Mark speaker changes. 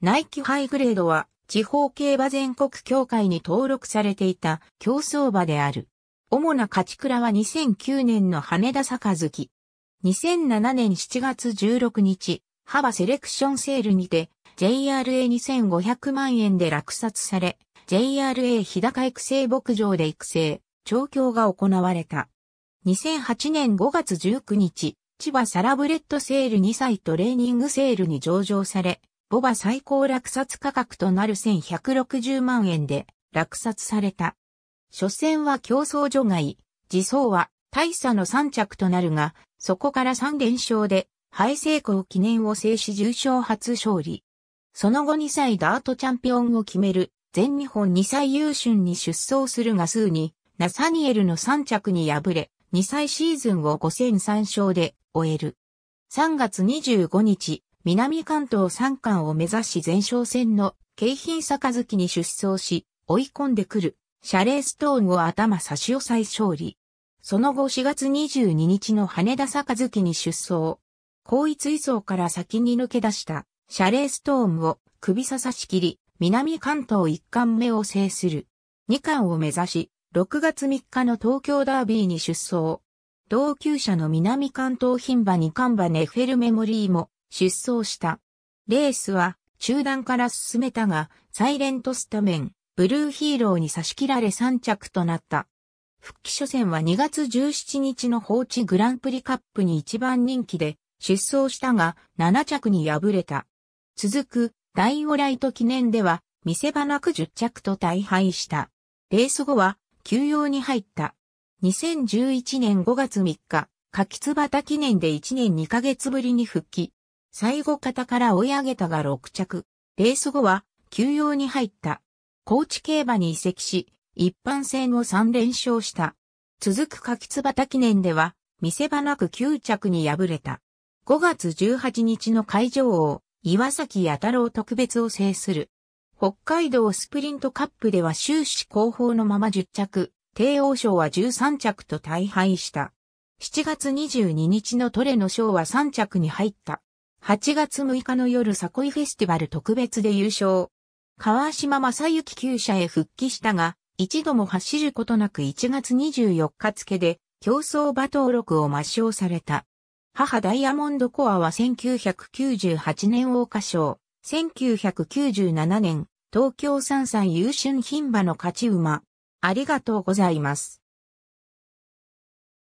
Speaker 1: ナイキハイグレードは地方競馬全国協会に登録されていた競争馬である。主な勝ち倉は2009年の羽田坂月。2007年7月16日、幅セレクションセールにて JRA2500 万円で落札され、JRA 日高育成牧場で育成、調教が行われた。2008年5月19日、千葉サラブレッドセール2歳トレーニングセールに上場され、ボバ最高落札価格となる1160万円で落札された。初戦は競争除外、自走は大差の3着となるが、そこから3連勝で、敗成功記念を制し重賞初勝利。その後2歳ダートチャンピオンを決める、全日本2歳優春に出走するが数に、ナサニエルの3着に敗れ、2歳シーズンを5戦3勝で終える。3月25日、南関東三冠を目指し前哨戦の京浜杯に出走し、追い込んでくる、シャレーストーンを頭差し押さえ勝利。その後4月22日の羽田杯に出走。後一位相から先に抜け出した、シャレーストーンを首差さし切り、南関東1冠目を制する。2冠を目指し、6月3日の東京ダービーに出走。同級者の南関東牝馬二冠馬ネフェルメモリーも出走した。レースは中段から進めたが、サイレントスタメン、ブルーヒーローに差し切られ3着となった。復帰初戦は2月17日の放置グランプリカップに一番人気で出走したが7着に敗れた。続くダイオライト記念では見せ場なく10着と大敗した。レース後は休養に入った。2011年5月3日、柿た記念で1年2ヶ月ぶりに復帰。最後方から追い上げたが6着。レース後は、休養に入った。高知競馬に移籍し、一般戦を3連勝した。続く柿椿記念では、見せ場なく9着に敗れた。5月18日の会場王、岩崎弥太郎特別を制する。北海道スプリントカップでは終始後方のまま10着、帝王賞は13着と大敗した。7月22日のトレの賞は3着に入った。8月6日の夜サコイフェスティバル特別で優勝。川島正幸旧社へ復帰したが、一度も走ることなく1月24日付で競争馬登録を抹消された。母ダイヤモンドコアは1998年桜花賞、1997年東京三歳優春牝馬の勝ち馬。ありがとうございます。